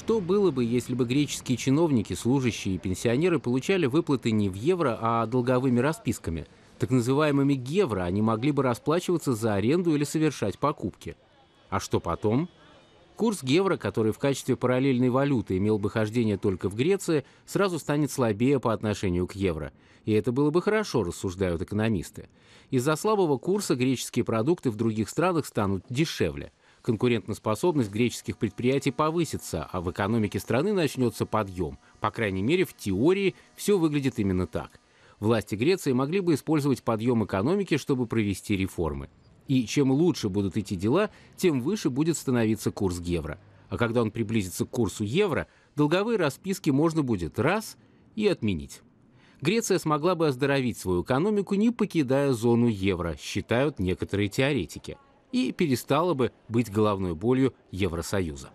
Что было бы, если бы греческие чиновники, служащие и пенсионеры получали выплаты не в евро, а долговыми расписками? Так называемыми гевро они могли бы расплачиваться за аренду или совершать покупки. А что потом? Курс гевро, который в качестве параллельной валюты имел бы хождение только в Греции, сразу станет слабее по отношению к евро. И это было бы хорошо, рассуждают экономисты. Из-за слабого курса греческие продукты в других странах станут дешевле – конкурентоспособность греческих предприятий повысится, а в экономике страны начнется подъем. По крайней мере, в теории все выглядит именно так. Власти Греции могли бы использовать подъем экономики, чтобы провести реформы. И чем лучше будут идти дела, тем выше будет становиться курс евро. А когда он приблизится к курсу евро, долговые расписки можно будет раз и отменить. Греция смогла бы оздоровить свою экономику, не покидая зону евро, считают некоторые теоретики – и перестала бы быть головной болью Евросоюза.